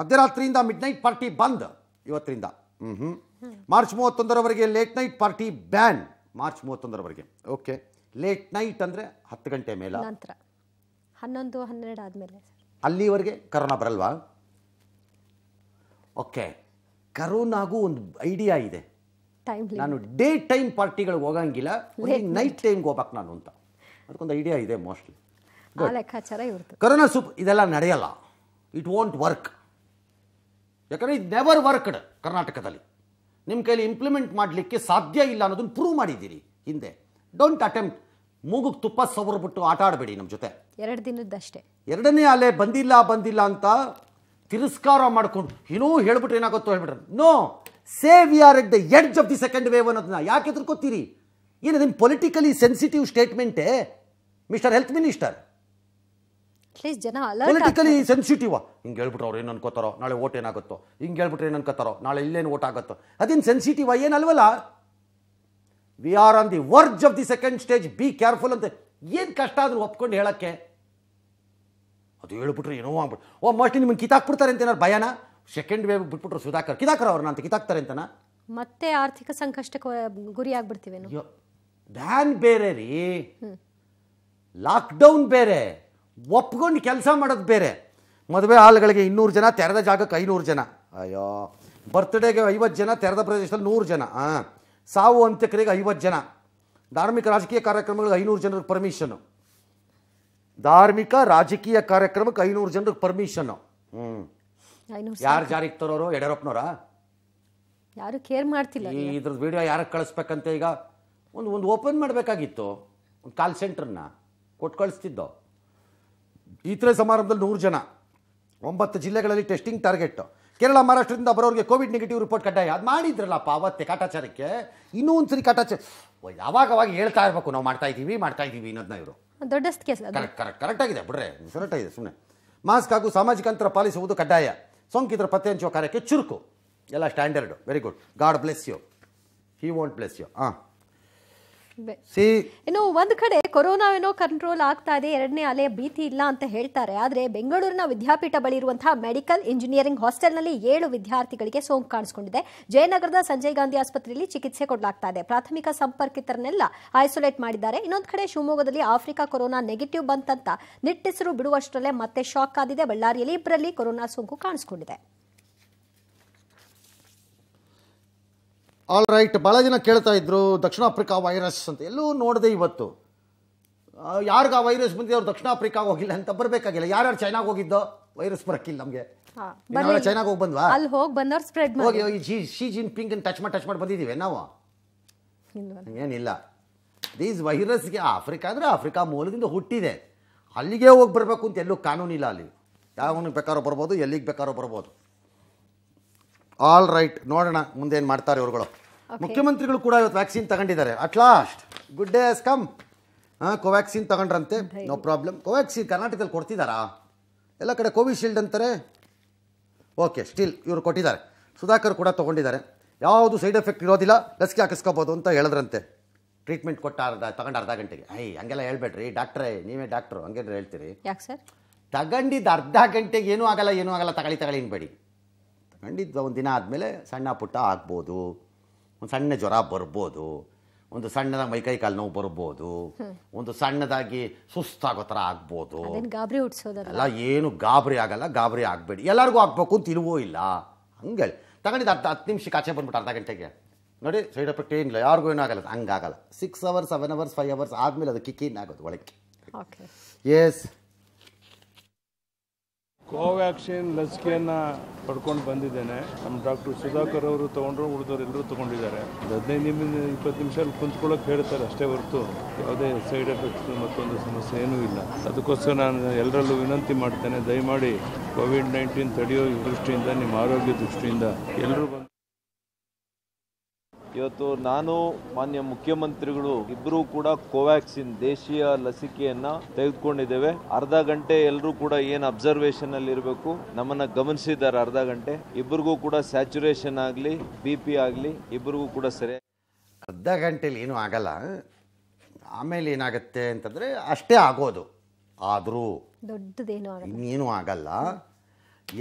A: ಮಧ್ಯರಾತ್ರಿಯಿಂದ ಮಿಡ್ ನೈಟ್ ಪಾರ್ಟಿ ಬಂದ್ ಇವತ್ತರಿಂದ ಹ್ಞೂ ಹ್ಞೂ ಮಾರ್ಚ್ ಮೂವತ್ತೊಂದರವರೆಗೆ late night party ban March ಮೂವತ್ತೊಂದರವರೆಗೆ ಓಕೆ ಲೇಟ್ ನೈಟ್ ಅಂದರೆ ಹತ್ತು ಗಂಟೆ ಮೇಲೆ ನಂತರ
B: ಹನ್ನೊಂದು ಹನ್ನೆರಡು ಆದಮೇಲೆ
A: ಅಲ್ಲಿವರೆಗೆ ಕರೋನಾ ಬರಲ್ವಾ ಓಕೆ ಕರೋನಾಗೂ ಒಂದು ಐಡಿಯಾ ಇದೆ ನಾನು ಡೇ ಟೈಮ್ ಪಾರ್ಟಿಗಳಿಗೆ ಹೋಗಂಗಿಲ್ಲ ನೈಟ್ ಟೈಮ್ಗೆ ಹೋಗ್ಬೇಕು ನಾನು ಅಂತ ಅದಕ್ಕೊಂದು ಐಡಿಯಾ ಇದೆ ಮೋಸ್ಟ್ಲಿ ಲೆಕ್ಕಾಚಾರ ಕರೋನಾ ಸೂಪ್ ಇದೆಲ್ಲ ನಡೆಯಲ್ಲ ಇಟ್ ವೋಂಟ್ ವರ್ಕ್ ಯಾಕಂದ್ರೆ ಇದು ನೆವರ್ ವರ್ಕ್ಡ್ ಕರ್ನಾಟಕದಲ್ಲಿ ನಿಮ್ಮ ಕೈಲಿ ಇಂಪ್ಲಿಮೆಂಟ್ ಮಾಡಲಿಕ್ಕೆ ಸಾಧ್ಯ ಇಲ್ಲ ಅನ್ನೋದನ್ನು ಪ್ರೂವ್ ಮಾಡಿದ್ದೀರಿ ಹಿಂದೆ ಡೋಂಟ್ ಅಟೆಂಪ್ಟ್ ಮೂಗುಗೆ ತುಪ್ಪ ಸವರ್ಬಿಟ್ಟು ಆಟ ಆಡಬೇಡಿ ನಮ್ಮ ಜೊತೆ
B: ಎರಡು ದಿನದಷ್ಟೇ
A: ಎರಡನೇ ಅಲೆ ಬಂದಿಲ್ಲ ಬಂದಿಲ್ಲ ಅಂತ ತಿರಸ್ಕಾರ ಮಾಡ್ಕೊಂಡು ಇನ್ನೂ ಹೇಳ್ಬಿಟ್ರೆ ಏನಾಗುತ್ತೋ ಹೇಳ್ಬಿಟ್ರೆ no say we are at the edge of the second wave ಅನ್ನೋದನ್ನ ಯಾಕೆ ಎದುರ್ಕೋತೀರಿ ನಿಮ್ಮ ಪೊಲಿಟಿಕಲಿ ಸೆನ್ಸಿಟಿವ್ ಸ್ಟೇಟ್ಮೆಂಟೇ mister health minister politically sensitive ಹಿಂಗೆ ಹೇಳ್ಬಿಟ್ರೆ ಅವ್ರು ಏನು ಅನ್ಕೋತಾರೋ ನಾಳೆ ಓಟ್ ಏನಾಗುತ್ತೋ ಹಿಂಗೆ ಹೇಳ್ಬಿಟ್ರೆ ಏನು ಅನ್ಕೋತಾರೋ ನಾಳೆ ಇಲ್ಲೇನು ಓಟ್ ಆಗುತ್ತೋ ಅದೇನು ಸೆನ್ಸಿಟಿವ್ ಏನಲ್ವಲ್ಲ we are on the verge of the second stage be careful ಅಂತ ಏನು ಕಷ್ಟ ಆದರೂ ಒಪ್ಕೊಂಡು ಹೇಳೋಕ್ಕೆ ಅದು ಹೇಳ್ಬಿಟ್ರೆ ಏನೋ ಆಗ್ಬಿಟ್ಟು ಓ ಮೋಸ್ಟ್ಲಿ ನಿಮ್ಗೆ ಕಿತ್ತಾಕ್ಬಿಡ್ತಾರೆ ಅಂತ ಏನಾರು ಭಯನಾ ಸೆಕೆಂಡ್ ವೇವ್ ಬಿಟ್ಬಿಟ್ರು ಸುಧಾಕರ್ ಕಿತಾಕರ್ ಅವ್ರನ್ನ ಅಂತ ಕಿತಾಕ್ತಾರೆ ಅಂತನ
B: ಮತ್ತೆ ಆರ್ಥಿಕ ಸಂಕಷ್ಟಕ್ಕೆ ಗುರಿ ಆಗ್ಬಿಡ್ತೀವೇನು
A: ಬ್ಯಾನ್ ಬೇರೆ ರೀ ಲಾಕ್ಡೌನ್ ಬೇರೆ ಒಪ್ಕೊಂಡು ಕೆಲಸ ಮಾಡೋದು ಬೇರೆ ಮದುವೆ ಹಾಲ್ಗಳಿಗೆ ಇನ್ನೂರು ಜನ ತೆರೆದ ಜಾಗಕ್ಕೆ ಐನೂರು ಜನ ಅಯ್ಯೋ ಬರ್ತ್ಡೇಗೆ ಐವತ್ತು ಜನ ತೆರೆದ ಪ್ರದೇಶದಲ್ಲಿ ನೂರು ಜನ ಹಾಂ ಸಾವು ಅಂತ್ಯಕ್ರಿಯೆಗೆ ಐವತ್ತು ಜನ ಧಾರ್ಮಿಕ ರಾಜಕೀಯ ಕಾರ್ಯಕ್ರಮಗಳಿಗೆ ಐನೂರು ಜನರಿಗೆ ಪರ್ಮಿಷನ್ನು ಧಾರ್ಮಿಕ ರಾಜಕೀಯ ಕಾರ್ಯಕ್ರಮಕ್ಕೆ ಐನೂರು ಜನರಿಗೆ ಪರ್ಮಿಷನ್ನು ಹ್ಞೂ ಯಾರು ಜಾರಿಗೆ ತರೋರು ಯಡಿಯೂರಪ್ಪನವರ
B: ಯಾರು ಕೇರ್ ಮಾಡ್ತಿಲ್ಲ
A: ಇದ್ರದ್ದು ವಿಡಿಯೋ ಯಾರಿಗೆ ಕಳಿಸ್ಬೇಕಂತ ಈಗ ಒಂದು ಒಂದು ಓಪನ್ ಮಾಡಬೇಕಾಗಿತ್ತು ಒಂದು ಕಾಲ್ ಸೆಂಟ್ರನ್ನ ಕೊಟ್ಟು ಕಳಿಸ್ತಿದ್ದೋ ಥರ ಸಮಾರಂಭದಲ್ಲಿ ನೂರು ಜನ ಒಂಬತ್ತು ಜಿಲ್ಲೆಗಳಲ್ಲಿ ಟೆಸ್ಟಿಂಗ್ ಟಾರ್ಗೆಟ್ ಕೇರಳ ಮಹಾರಾಷ್ಟ್ರದಿಂದ ಬರೋರಿಗೆ ಕೋವಿಡ್ ನೆಗೆಟಿವ್ ರಿಪೋರ್ಟ್ ಕಡ್ಡಾಯ ಅದು ಮಾಡಿದ್ರಲ್ಲ ಅವತ್ತೆ ಕಾಟಾಚಾರಕ್ಕೆ ಇನ್ನೂ ಒಂದ್ಸರಿ ಸರಿ ಕಾಟಾಚಾರ ಯಾವಾಗ ಅವಾಗ ಹೇಳ್ತಾ ಇರ್ಬೇಕು ನಾವು ಮಾಡ್ತಾ ಇದ್ದೀವಿ ಮಾಡ್ತಾ ಇದ್ದೀವಿ ಅನ್ನೋದನ್ನ ಇವರು
B: ದೊಡ್ಡ ಕೇಸ್ ಕರೆಕ್ಟ್
A: ಕರೆಕ್ಟ್ ಆಗಿದೆ ಬಿಡ್ರೆ ಕರೆಕ್ಟಾಗಿದೆ ಸುಮ್ಮನೆ ಮಾಸ್ಕ್ ಹಾಗೂ ಸಾಮಾಜಿಕ ಅಂತರ ಪಾಲಿಸುವುದು ಕಡ್ಡಾಯ ಸೋಂಕಿತರ ಪತ್ತೆ ಹಂಚುವ ಕಾರ್ಯಕ್ಕೆ ಚುರುಕು ಎಲ್ಲ standard very good God bless you he want bless you ಹಾಂ
B: ಇನ್ನು ಒಂದು ಕಡೆ ಕೊರೋನಾ ಏನೋ ಕಂಟ್ರೋಲ್ ಆಗ್ತಾ ಇದೆ ಎರಡನೇ ಅಲೆ ಭೀತಿ ಇಲ್ಲ ಅಂತ ಹೇಳ್ತಾರೆ ಆದರೆ ಬೆಂಗಳೂರಿನ ವಿದ್ಯಾಪೀಠ ಬಳಿ ಇರುವಂತಹ ಮೆಡಿಕಲ್ ಇಂಜಿನಿಯರಿಂಗ್ ಹಾಸ್ಟೆಲ್ನಲ್ಲಿ ಏಳು ವಿದ್ಯಾರ್ಥಿಗಳಿಗೆ ಸೋಂಕು ಕಾಣಿಸಿಕೊಂಡಿದೆ ಜಯನಗರದ ಸಂಜಯ್ ಗಾಂಧಿ ಆಸ್ಪತ್ರೆಯಲ್ಲಿ ಚಿಕಿತ್ಸೆ ಕೊಡಲಾಗ್ತಾ ಇದೆ ಪ್ರಾಥಮಿಕ ಸಂಪರ್ಕಿತರನ್ನೆಲ್ಲ ಐಸೋಲೇಟ್ ಮಾಡಿದ್ದಾರೆ ಇನ್ನೊಂದು ಕಡೆ ಶಿವಮೊಗ್ಗದಲ್ಲಿ ಆಫ್ರಿಕಾ ಕೊರೋನಾ ನೆಗೆಟಿವ್ ಬಂತಂತ ನಿಟ್ಟೆಸರು ಬಿಡುವಷ್ಟರಲ್ಲೇ ಮತ್ತೆ ಶಾಕ್ ಆದಿದೆ ಬಳ್ಳಾರಿಯಲ್ಲಿ ಇಬ್ಬರಲ್ಲಿ ಕೊರೋನಾ ಸೋಂಕು ಕಾಣಿಸಿಕೊಂಡಿದೆ
A: ಆಲ್ ರೈಟ್ ಭಾಳ ಜನ ಕೇಳ್ತಾ ಇದ್ರು ದಕ್ಷಿಣ ಆಫ್ರಿಕಾ ವೈರಸ್ ಅಂತ ಎಲ್ಲೂ ನೋಡಿದೆ ಇವತ್ತು ಯಾರಿಗ ಆ ವೈರಸ್ ಬಂದಿದೆ ಅವ್ರು ದಕ್ಷಿಣ ಆಫ್ರಿಕಾಗೆ ಹೋಗಿಲ್ಲ ಅಂತ ಬರಬೇಕಾಗಿಲ್ಲ ಯಾರ್ಯಾರು ಚೈನಾಗೆ ಹೋಗಿದ್ದೋ ವೈರಸ್ ಬರಕ್ಕಿಲ್ಲ ನಮಗೆ ಚೈನಾಗೆ ಹೋಗಿ ಬಂದ್ವಾ
B: ಅಲ್ಲಿ ಹೋಗಿ ಬಂದವ್ರು ಸ್ಪ್ರೆಡ್ ಹೋಗಿ
A: ಹೋಗಿ ಶಿ ಜಿನ್ ಪಿಂಕ್ ಟಚ್ ಮಾಡಿ ಟಚ್ ಮಾಡಿ ಬಂದಿದ್ದೀವಿ ನಾವು ಏನಿಲ್ಲ ದೀಸ್ ವೈರಸ್ಗೆ ಆಫ್ರಿಕಾ ಅಂದರೆ ಆಫ್ರಿಕಾ ಮೂಲದಿಂದ ಹುಟ್ಟಿದೆ ಅಲ್ಲಿಗೆ ಹೋಗಿ ಬರಬೇಕು ಅಂತ ಎಲ್ಲೂ ಕಾನೂನಿಲ್ಲ ಅಲ್ಲಿ ಯಾವನಿಗೆ ಬೇಕಾದ್ರೂ ಬರ್ಬೋದು ಎಲ್ಲಿಗೆ ಬೇಕಾದ್ರೂ ಬರ್ಬೋದು ಆಲ್ ರೈಟ್ ನೋಡೋಣ ಮುಂದೇನು ಮಾಡ್ತಾರೆ ಇವರುಗಳು ಮುಖ್ಯಮಂತ್ರಿಗಳು ಕೂಡ ಇವತ್ತು ವ್ಯಾಕ್ಸಿನ್ ತಗೊಂಡಿದ್ದಾರೆ at last good days come ಹಾಂ ಕೋವ್ಯಾಕ್ಸಿನ್ ತಗೊಂಡ್ರಂತೆ ನೋ ಪ್ರಾಬ್ಲಮ್ ಕೋವ್ಯಾಕ್ಸಿನ್ ಕರ್ನಾಟಕದಲ್ಲಿ ಕೊಡ್ತಿದ್ದಾರಾ ಎಲ್ಲ ಕಡೆ ಕೋವಿಶೀಲ್ಡ್ ಅಂತಾರೆ ಓಕೆ ಸ್ಟಿಲ್ ಇವರು ಕೊಟ್ಟಿದ್ದಾರೆ ಸುಧಾಕರ್ ಕೂಡ ತೊಗೊಂಡಿದ್ದಾರೆ ಯಾವುದು ಸೈಡ್ ಎಫೆಕ್ಟ್ ಇರೋದಿಲ್ಲ ಲಸಿಕೆ ಹಾಕಿಸ್ಕೋಬೋದು ಅಂತ ಹೇಳಿದ್ರಂತೆ ಟ್ರೀಟ್ಮೆಂಟ್ ಕೊಟ್ಟ ಅರ್ಧ ತಗೊಂಡು ಅರ್ಧ ಗಂಟೆಗೆ ಐ ಹಂಗೆಲ್ಲ ಹೇಳ್ಬೇಡ್ರಿ ಡಾಕ್ಟ್ರೇ ನೀವೇ ಡಾಕ್ಟ್ರು ಹಂಗೇನು ಹೇಳ್ತೀರಿ ಯಾಕೆ ಸರ್ ತಗೊಂಡಿದ್ದು ಅರ್ಧ ಗಂಟೆಗೆ ಏನೂ ಆಗಲ್ಲ ಏನೂ ಆಗಲ್ಲ ತಗೊಳ್ಳಿ ತಗೊಳ್ಳಿ ಬೇಡಿ ಖಂಡಿತ ಒಂದು ದಿನ ಆದಮೇಲೆ ಸಣ್ಣ ಪುಟ್ಟ ಆಗ್ಬೋದು ಒಂದು ಸಣ್ಣ ಜ್ವರ ಬರ್ಬೋದು ಒಂದು ಸಣ್ಣದಾಗಿ ಕೈ ಕಾಲು ನೋವು ಬರ್ಬೋದು ಒಂದು ಸಣ್ಣದಾಗಿ ಸುಸ್ತಾಗೋ ಥರ ಆಗ್ಬೋದು
B: ಗಾಬರಿ ಅಲ್ಲ
A: ಏನು ಗಾಬರಿ ಆಗಲ್ಲ ಗಾಬರಿ ಆಗಬೇಡಿ ಎಲ್ಲರಿಗೂ ಆಗಬೇಕು ಅಂತ ಇಲ್ವೋ ಇಲ್ಲ ಹಂಗೆ ತಗೊಂಡಿದ್ದು ಅರ್ಧ ಹತ್ತು ನಿಮಿಷಕ್ಕೆ ಆಚೆ ಬಂದ್ಬಿಟ್ಟು ಅರ್ಧ ಗಂಟೆಗೆ ನೋಡಿ ಸೈಡ್ ಎಫೆಕ್ಟ್ ಏನಿಲ್ಲ ಯಾರಿಗೂ ಏನೂ ಆಗಲ್ಲ ಹಂಗಾಗಲ್ಲ six hours seven hours five hours ಆದಮೇಲೆ ಅದು ಕಿಕ್ ಆಗೋದು ಒಳಕ್ಕೆ ಎಸ್ ಕೋವ್ಯಾಕ್ಸಿನ್ ಲಸಿಕೆಯನ್ನು ಪಡ್ಕೊಂಡು ಬಂದಿದ್ದೇನೆ ನಮ್ಮ ಡಾಕ್ಟರ್ ಸುಧಾಕರ್ ಅವರು ತೊಗೊಂಡ್ರು ಉಳಿದವರು ಎಲ್ಲರೂ ತೊಗೊಂಡಿದ್ದಾರೆ ಹದಿನೈದು ನಿಮಿಷ ಇಪ್ಪತ್ತು ನಿಮಿಷ ಅಲ್ಲಿ ಕುಂತ್ಕೊಳ್ಳೋಕೆ ಹೇಳ್ತಾರೆ ಅಷ್ಟೇ ಹೊರತು ಯಾವುದೇ ಸೈಡ್ ಎಫೆಕ್ಟ್ಸ್ ಮತ್ತೊಂದು ಸಮಸ್ಯೆ ಏನೂ ಇಲ್ಲ ಅದಕ್ಕೋಸ್ಕರ ನಾನು ಎಲ್ಲರಲ್ಲೂ ವಿನಂತಿ ಮಾಡ್ತೇನೆ ದಯಮಾಡಿ ಕೋವಿಡ್ ನೈನ್ಟೀನ್ ತಡೆಯೋ ದೃಷ್ಟಿಯಿಂದ ನಿಮ್ಮ ಆರೋಗ್ಯ ದೃಷ್ಟಿಯಿಂದ ಎಲ್ಲರೂ ಇವತ್ತು ನಾನು ಮಾನ್ಯ ಮುಖ್ಯಮಂತ್ರಿಗಳು ಇಬ್ಬರೂ ಕೂಡ ಕೋವ್ಯಾಕ್ಸಿನ್ ದೇಶೀಯ ಲಸಿಕೆಯನ್ನ ತೆಗೆದುಕೊಂಡಿದ್ದೇವೆ ಅರ್ಧ ಗಂಟೆ ಎಲ್ಲರೂ ಕೂಡ ಏನ್ ಅಬ್ಸರ್ವೇಷನ್ ಅಲ್ಲಿ ಇರಬೇಕು ನಮ್ಮನ್ನ ಗಮನಿಸಿದ್ದಾರೆ ಅರ್ಧ ಗಂಟೆ ಇಬ್ಬರಿಗೂ ಕೂಡ ಸ್ಯಾಚುರೇಷನ್ ಆಗಲಿ ಬಿ ಪಿ ಆಗಲಿ ಇಬ್ಬರಿಗೂ ಕೂಡ ಸರಿ ಅರ್ಧ ಗಂಟೆಲಿ ಏನೂ ಆಗಲ್ಲ ಆಮೇಲೆ ಏನಾಗುತ್ತೆ ಅಂತಂದರೆ ಅಷ್ಟೇ ಆಗೋದು ಆದರೂ
B: ದೊಡ್ಡದೇನು
A: ಇನ್ನೇನು ಆಗಲ್ಲ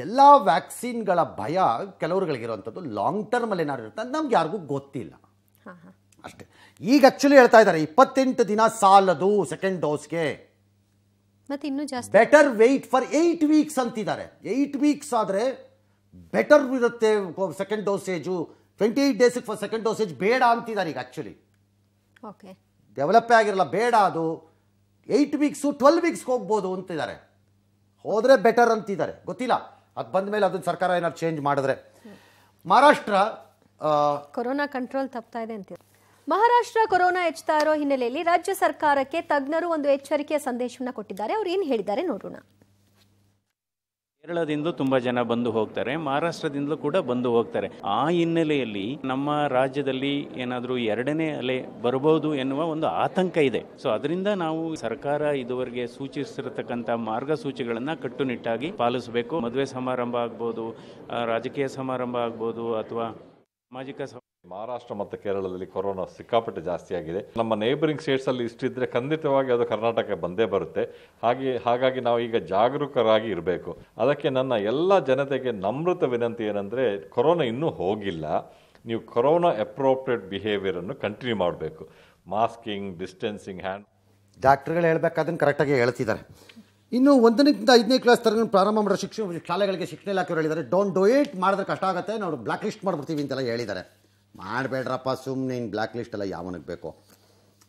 A: ಎಲ್ಲ ವ್ಯಾಕ್ಸಿನ್ಗಳ ಭಯ ಕೆಲವ್ರುಗಳಿಗಿರುವಂಥದ್ದು ಲಾಂಗ್ ಟರ್ಮಲ್ಲಿ ಏನಾದ್ರು ಇರುತ್ತೆ ನಮ್ಗೆ ಯಾರಿಗೂ ಗೊತ್ತಿಲ್ಲ ಅಷ್ಟೇ ಈಗ ಆ್ಯಕ್ಚುಲಿ ಹೇಳ್ತಾ ಇದ್ದಾರೆ ಇಪ್ಪತ್ತೆಂಟು ದಿನ ಸಾಲದು ಸೆಕೆಂಡ್ ಡೋಸ್ಗೆ
B: ಮತ್ತೆ ಇನ್ನೂ ಜಾಸ್ತಿ better
A: wait for eight weeks ಅಂತಿದ್ದಾರೆ ಏಯ್ಟ್ ವೀಕ್ಸ್ ಆದರೆ ಬೆಟರ್ ಇರುತ್ತೆ second dosage twenty eight days for second dosage ಬೇಡ ಅಂತಿದ್ದಾರೆ ಈಗ ಆ್ಯಕ್ಚುಲಿ ಓಕೆ ಡೆವಲಪ್ ಆಗಿರಲ್ಲ ಬೇಡ ಅದು ಏಯ್ಟ್ ವೀಕ್ಸು ಟ್ವೆಲ್ ವೀಕ್ಸ್ಗೆ ಹೋಗ್ಬೋದು ಅಂತಿದ್ದಾರೆ ಹೋದರೆ ಬೆಟರ್ ಅಂತಿದ್ದಾರೆ ಗೊತ್ತಿಲ್ಲ ಅದು ಬಂದ ಮೇಲೆ ಅದನ್ನ ಸರ್ಕಾರ ಏನಾದ್ರು ಚೇಂಜ್ ಮಾಡಿದ್ರೆ ಮಹಾರಾಷ್ಟ್ರ
B: ಕೊರೋನಾ ಕಂಟ್ರೋಲ್ ತಪ್ತಾ ಇದೆ ಅಂತ ಮಹಾರಾಷ್ಟ್ರ ಕೊರೋನಾ ಹೆಚ್ಚುತ್ತಾ ಇರೋ ಹಿನ್ನೆಲೆಯಲ್ಲಿ ರಾಜ್ಯ ಸರ್ಕಾರಕ್ಕೆ ತಜ್ಞರು ಒಂದು ಎಚ್ಚರಿಕೆಯ ಸಂದೇಶವನ್ನು ಕೊಟ್ಟಿದ್ದಾರೆ ಅವ್ರು ಏನು ಹೇಳಿದ್ದಾರೆ ನೋಡೋಣ
A: ಕೇರಳದಿಂದಲೂ ತುಂಬಾ ಜನ ಬಂದು ಹೋಗ್ತಾರೆ ಮಹಾರಾಷ್ಟ್ರದಿಂದಲೂ ಕೂಡ ಬಂದು ಹೋಗ್ತಾರೆ ಆ ಹಿನ್ನೆಲೆಯಲ್ಲಿ ನಮ್ಮ ರಾಜ್ಯದಲ್ಲಿ ಏನಾದರೂ ಎರಡನೇ ಅಲೆ ಬರಬಹುದು ಎನ್ನುವ ಒಂದು ಆತಂಕ ಇದೆ ಸೊ ಅದರಿಂದ ನಾವು ಸರ್ಕಾರ ಇದುವರೆಗೆ ಸೂಚಿಸಿರತಕ್ಕಂಥ ಮಾರ್ಗಸೂಚಿಗಳನ್ನು ಕಟ್ಟುನಿಟ್ಟಾಗಿ ಪಾಲಿಸಬೇಕು ಮದುವೆ ಸಮಾರಂಭ ಆಗ್ಬೋದು ರಾಜಕೀಯ ಸಮಾರಂಭ ಆಗ್ಬೋದು ಅಥವಾ ಸಾಮಾಜಿಕ ಮಹಾರಾಷ್ಟ್ರ ಮತ್ತು ಕೇರಳದಲ್ಲಿ ಕೊರೋನಾ ಸಿಕ್ಕಾಪಟ್ಟೆ ಜಾಸ್ತಿ ಆಗಿದೆ ನಮ್ಮ ನೇಬರಿಂಗ್ ಸ್ಟೇಟ್ಸಲ್ಲಿ ಇಷ್ಟಿದ್ರೆ ಖಂಡಿತವಾಗಿ ಅದು ಕರ್ನಾಟಕಕ್ಕೆ ಬಂದೇ ಬರುತ್ತೆ ಹಾಗೆ ಹಾಗಾಗಿ ನಾವು ಈಗ ಜಾಗರೂಕರಾಗಿ ಇರಬೇಕು ಅದಕ್ಕೆ ನನ್ನ ಎಲ್ಲ ಜನತೆಗೆ ನಮೃತ ವಿನಂತಿ ಏನಂದರೆ ಕೊರೋನಾ ಇನ್ನೂ ಹೋಗಿಲ್ಲ ನೀವು ಕೊರೋನಾ ಅಪ್ರೋಪ್ರಿಯೇಟ್ ಬಿಹೇವಿಯರನ್ನು ಕಂಟಿನ್ಯೂ ಮಾಡಬೇಕು ಮಾಸ್ಕಿಂಗ್ ಡಿಸ್ಟೆನ್ಸಿಂಗ್ ಹ್ಯಾಂಡ್ ಡಾಕ್ಟರ್ಗಳು ಹೇಳಬೇಕಾದ್ರೆ ಕರೆಕ್ಟಾಗಿ ಹೇಳ್ತಿದ್ದಾರೆ ಇನ್ನು ಒಂದನೇಕ್ಕಿಂತ ಐದನೇ ಕ್ಲಾಸ್ ತರಗ ಪ್ರಾರಂಭ ಮಾಡೋ ಶಿಕ್ಷಣ ಶಾಲೆಗಳಿಗೆ ಶಿಕ್ಷಣ ಇಲಾಖೆಯವರು ಹೇಳಿದ್ದಾರೆ ಡೋಂಟ್ ಡೋ ಇಟ್ ಮಾಡಿದ್ರೆ ಕಷ್ಟ ಆಗುತ್ತೆ ನಾವು ಬ್ಲಾಕ್ ಲಿಸ್ಟ್ ಮಾಡಿಬಿಡ್ತೀವಿ ಅಂತೆಲ್ಲ ಹೇಳಿದ್ದಾರೆ ಮಾಡ್ಬೇಡ್ರಪ್ಪ ಸುಮ್ಮನೆ ಬ್ಲಾಕ್ ಬ್ಲ್ಯಾಕ್ ಎಲ್ಲ ಯಾವನಿಗೆ ಬೇಕೋ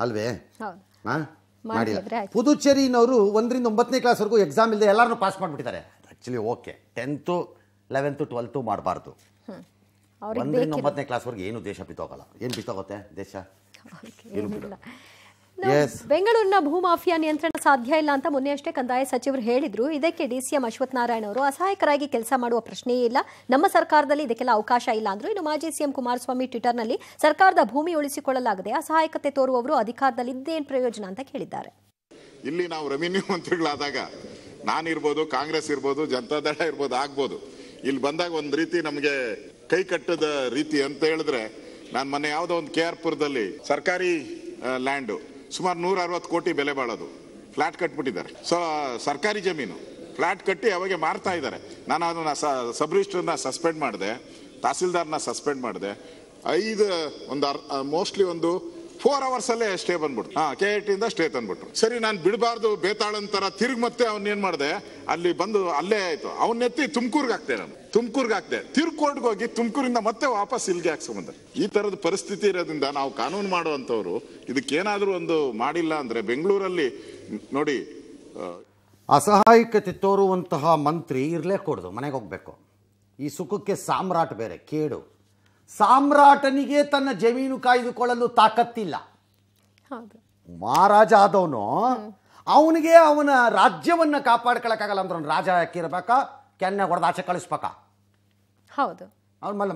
A: ಅಲ್ವೇ ಹಾಂ ಮಾಡಿಲ್ಲ ಪುದುಚೇರಿನವರು ಒಂದರಿಂದ ಒಂಬತ್ತನೇ ಕ್ಲಾಸ್ವರೆಗೂ ಎಕ್ಸಾಮ್ ಇಲ್ಲದೆ ಎಲ್ಲರನ್ನೂ ಪಾಸ್ ಮಾಡಿಬಿಟ್ಟಿದ್ದಾರೆ actually okay tenth eleventh twelfth ಮಾಡಬಾರ್ದು
B: ಒಂದರಿಂದ ಒಂಬತ್ತನೇ
A: ಕ್ಲಾಸ್ವರೆಗೂ ಏನು ದೇಶ ಬಿತ್ತೋಗಲ್ಲ ಏನು ಬಿತ್ತೋಗುತ್ತೆ ದೇಶ
B: ಏನು ಬಿಡೋಲ್ಲ ಬೆಂಗಳೂರಿನ ಭೂಮಾಫಿಯಾ ನಿಯಂತ್ರಣ ಸಾಧ್ಯ ಇಲ್ಲ ಅಂತ ಮೊನ್ನೆಯಷ್ಟೇ ಕಂದಾಯ ಸಚಿವರು ಹೇಳಿದ್ರು ಇದಕ್ಕೆ ಡಿ ಸಿ ಎಂ ನಾರಾಯಣ ಅವರು ಅಸಹಾಯಕರಾಗಿ ಕೆಲಸ ಮಾಡುವ ಪ್ರಶ್ನೆಯೇ ಇಲ್ಲ ನಮ್ಮ ಸರ್ಕಾರದಲ್ಲಿ ಇದಕ್ಕೆಲ್ಲ ಅವಕಾಶ ಇಲ್ಲ ಅಂದ್ರು ಇನ್ನು ಮಾಜಿ ಸಿಎಂ ಕುಮಾರಸ್ವಾಮಿ ನಲ್ಲಿ ಸರ್ಕಾರದ ಭೂಮಿ ಉಳಿಸಿಕೊಳ್ಳಲಾಗದೆ ಅಸಹಾಯಕತೆ ತೋರುವವರು ಅಧಿಕಾರದಲ್ಲಿ ಇದ್ದೇನು ಪ್ರಯೋಜನ ಅಂತ ಕೇಳಿದ್ದಾರೆ
A: ಇಲ್ಲಿ ನಾವು ರೆವಿನ್ಯೂ ಮಂತ್ರಿಗಳಾದಾಗ ನಾನಿರ್ಬೋದು ಕಾಂಗ್ರೆಸ್ ಇರ್ಬೋದು ಜನತಾದಳ ಇರ್ಬೋದು ಆಗ್ಬೋದು ಇಲ್ಲಿ ಬಂದಾಗ ಒಂದು ರೀತಿ ನಮಗೆ ಕೈ ಕಟ್ಟದ ರೀತಿ ಅಂತ ಹೇಳಿದ್ರೆ ನಾನು ಮೊನ್ನೆ ಯಾವುದೋ ಒಂದು ಕೆ ಆರ್ ಪುರದಲ್ಲಿ ಸರ್ಕಾರಿ ಲ್ಯಾಂಡು ಸುಮಾರು ನೂರ ಅರವತ್ತು ಕೋಟಿ ಬೆಲೆ ಬಾಳೋದು ಫ್ಲಾಟ್ ಕಟ್ಬಿಟ್ಟಿದ್ದಾರೆ ಸೊ ಸರ್ಕಾರಿ ಜಮೀನು ಫ್ಲಾಟ್ ಕಟ್ಟಿ ಅವಾಗೆ ಮಾರ್ತಾ ಇದ್ದಾರೆ ನಾನು ಅದನ್ನ ಸಬ್ ರಿಜಿಸ್ಟ್ರನ್ನ ಸಸ್ಪೆಂಡ್ ಮಾಡಿದೆ ತಹಸೀಲ್ದಾರ್ನ ಸಸ್ಪೆಂಡ್ ಮಾಡಿದೆ ಐದು ಒಂದು ಮೋಸ್ಟ್ಲಿ ಒಂದು ಫೋರ್ ಅವರ್ಸ್ ಅಲ್ಲೇ ಸ್ಟೇ ಬಂದ್ಬಿಟ್ಟು ಹಾ ಕೆ ಇಂದ ಸ್ಟೇ ತಂದ್ಬಿಟ್ರು ಸರಿ ನಾನು ಬಿಡಬಾರ್ದು ಬೇತಾಳಂತರ ತಿರ್ಗಿ ಮತ್ತೆ ಅವ್ನ ಏನ್ ಮಾಡಿದೆ ಅಲ್ಲಿ ಬಂದು ಅಲ್ಲೇ ಆಯ್ತು ಎತ್ತಿ ತುಮಕೂರ್ಗೆ ಹಾಕ್ತೆ ನಾನು ತುಮಕೂರ್ಗೆ ಹಾಕ್ತೆ ತಿರ್ಕೋರ್ಟ್ಗೆ ಹೋಗಿ ತುಮಕೂರಿಂದ ಮತ್ತೆ ವಾಪಸ್ ಇಲ್ಲಿಗೆ ಬಂದ್ರೆ ಈ ತರದ ಪರಿಸ್ಥಿತಿ ಇರೋದ್ರಿಂದ ನಾವು ಕಾನೂನು ಮಾಡುವಂತವ್ರು ಇದಕ್ಕೇನಾದ್ರೂ ಒಂದು ಮಾಡಿಲ್ಲ ಅಂದ್ರೆ ಬೆಂಗಳೂರಲ್ಲಿ ನೋಡಿ ಅಸಹಾಯಕತೆ ತೋರುವಂತಹ ಮಂತ್ರಿ ಇರಲೇ ಕೊಡೋದು ಮನೆಗೆ ಹೋಗ್ಬೇಕು ಈ ಸುಖಕ್ಕೆ ಸಾಮ್ರಾಟ್ ಬೇರೆ ಕೇಡು ಸಾಮ್ರಾಟನಿಗೆ ತನ್ನ ಜಮೀನು ಕಾಯ್ದುಕೊಳ್ಳಲು ತಾಕತ್ತಿಲ್ಲ ಮಹಾರಾಜ ಆದವನು ಅವನಿಗೆ ಅವನ ರಾಜ್ಯವನ್ನ ಕಾಪಾಡ್ಕೊಳಕ್ಕಾಗಲ್ಲ ಅಂದ್ರೆ ರಾಜ ಹಾಕಿರ್ಬೇಕಾ ಕೆನ್ನೆ ಹೊಡೆದ ಆಚೆ ಕಳಿಸ್ಬೇಕ ಹೌದು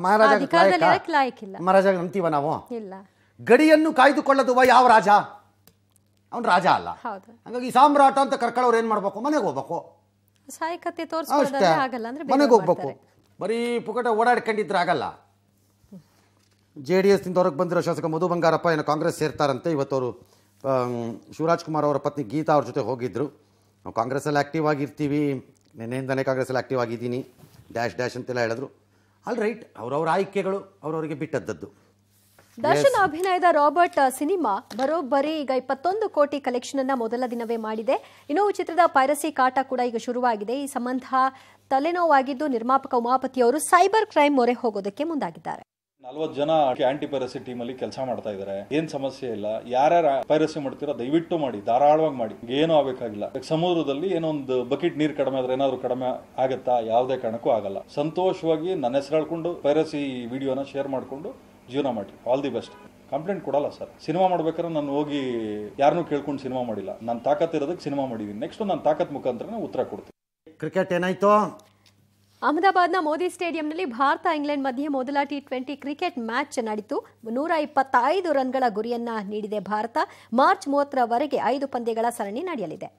A: ಮಹಾರಾಜ ಅಂತೀವ ನಾವು ಗಡಿಯನ್ನು ಕಾಯ್ದುಕೊಳ್ಳದುವ ಯಾವ ರಾಜ ಅವನ್ ರಾಜ ಅಲ್ಲ
B: ಹಂಗಾಗಿ
A: ಸಾಮ್ರಾಟ ಅಂತ ಕರ್ಕೊಳ್ಳೋರು ಏನ್ ಮಾಡ್ಬೇಕು ಮನೆಗೆ ಹೋಗ್ಬೇಕು ಮನೆಗೆ ಹೋಗ್ಬೇಕು ಬರೀ ಪುಕಟ ಓಡಾಡ್ಕೊಂಡಿದ್ರೆ ಆಗಲ್ಲ ಜೆ ಡಿ ಎಸ್ನಿಂದ ಹೊರಗೆ ಬಂದಿರೋ ಶಾಸಕ ಮಧು ಬಂಗಾರಪ್ಪ ಏನು ಕಾಂಗ್ರೆಸ್ ಸೇರ್ತಾರಂತೆ ಇವತ್ತು ಅವರು ಶಿವರಾಜ್ ಕುಮಾರ್ ಅವರ ಪತ್ನಿ ಗೀತಾ ಅವ್ರ ಜೊತೆ ಹೋಗಿದ್ದರು ನಾವು ಕಾಂಗ್ರೆಸ್ಸಲ್ಲಿ ಆ್ಯಕ್ಟಿವ್ ಆಗಿರ್ತೀವಿ ನಿನ್ನೆಯಿಂದಲೇ ಕಾಂಗ್ರೆಸ್ಸಲ್ಲಿ ಆ್ಯಕ್ಟಿವ್ ಆಗಿದ್ದೀನಿ ಡ್ಯಾಶ್ ಡ್ಯಾಶ್ ಅಂತೆಲ್ಲ ಹೇಳಿದ್ರು ಆಲ್ ರೈಟ್ ಅವ್ರವ್ರ ಆಯ್ಕೆಗಳು ಅವರವರಿಗೆ ಬಿಟ್ಟದ್ದದ್ದು ದರ್ಶನ್
B: ಅಭಿನಯದ ರಾಬರ್ಟ್ ಸಿನಿಮಾ ಬರೋಬ್ಬರಿ ಈಗ ಇಪ್ಪತ್ತೊಂದು ಕೋಟಿ ಕಲೆಕ್ಷನ್ ಅನ್ನ ಮೊದಲ ದಿನವೇ ಮಾಡಿದೆ ಇನ್ನು ಚಿತ್ರದ ಪೈರಸಿ ಕಾಟ ಕೂಡ ಈಗ ಶುರುವಾಗಿದೆ ಈ ಸಂಬಂಧ ತಲೆನೋವಾಗಿದ್ದು ನಿರ್ಮಾಪಕ ಉಮಾಪತಿ ಅವರು ಸೈಬರ್ ಕ್ರೈಮ್ ಮೊರೆ ಹೋಗೋದಕ್ಕೆ ಮುಂದಾಗಿದ್ದಾರೆ
A: ನಲ್ವತ್ತು ಜನ ಆಂಟಿ ಪೈರಸಿ ಟೀಮ್ ಅಲ್ಲಿ ಕೆಲಸ ಮಾಡ್ತಾ ಇದ್ದಾರೆ ಏನ್ ಸಮಸ್ಯೆ ಇಲ್ಲ ಯಾರ್ಯಾರ ಪೈರಸಿ ಮಾಡ್ತೀರಾ ದಯವಿಟ್ಟು ಮಾಡಿ ಧಾರಾಳವಾಗಿ ಮಾಡಿ ಏನು ಆಗಬೇಕಾಗಿಲ್ಲ ಸಮುದ್ರದಲ್ಲಿ ಏನೊಂದು ಬಕೆಟ್ ನೀರು ಕಡಿಮೆ ಆದ್ರೆ ಏನಾದ್ರು ಕಡಿಮೆ ಆಗತ್ತಾ ಯಾವ್ದೇ ಕಾರಣಕ್ಕೂ ಆಗಲ್ಲ ಸಂತೋಷವಾಗಿ ನನ್ನ ಹೆಸರಾಳ್ಕೊಂಡು ಪೈರಸಿ ವಿಡಿಯೋನ ಶೇರ್ ಮಾಡ್ಕೊಂಡು ಜೀವನ ಮಾಡಿ ಆಲ್ ದಿ ಬೆಸ್ಟ್ ಕಂಪ್ಲೇಂಟ್ ಕೊಡಲ್ಲ ಸರ್ ಸಿನಿಮಾ ಮಾಡ್ಬೇಕಾದ್ರೆ ನಾನು ಹೋಗಿ ಯಾರನ್ನೂ ಕೇಳ್ಕೊಂಡು ಸಿನಿಮಾ ಮಾಡಿಲ್ಲ ನಾನು ಇರೋದಕ್ಕೆ ಸಿನಿಮಾ ಮಾಡಿದ್ದೀನಿ ನೆಕ್ಸ್ಟ್ ನಾನು ತಾಕತ್ ಮುಖಾಂತರ ಉತ್ತರ ಕೊಡ್ತೀನಿ ಕ್ರಿಕೆಟ್ ಏನಾಯ್ತು
B: ಅಹಮದಾಬಾದ್ನ ಮೋದಿ ಸ್ಟೇಡಿಯಂನಲ್ಲಿ ಭಾರತ ಇಂಗ್ಲೆಂಡ್ ಮಧ್ಯೆ ಮೊದಲ ಟಿ ಟ್ವೆಂಟಿ ಕ್ರಿಕೆಟ್ ಮ್ಯಾಚ್ ನಡೆಯಿತು ನೂರ ಇಪ್ಪತ್ತೈದು ರನ್ಗಳ ಗುರಿಯನ್ನ ನೀಡಿದೆ ಭಾರತ ಮಾರ್ಚ್ ಮೂವತ್ತರವರೆಗೆ ಐದು ಪಂದ್ಯಗಳ ಸರಣಿ ನಡೆಯಲಿದೆ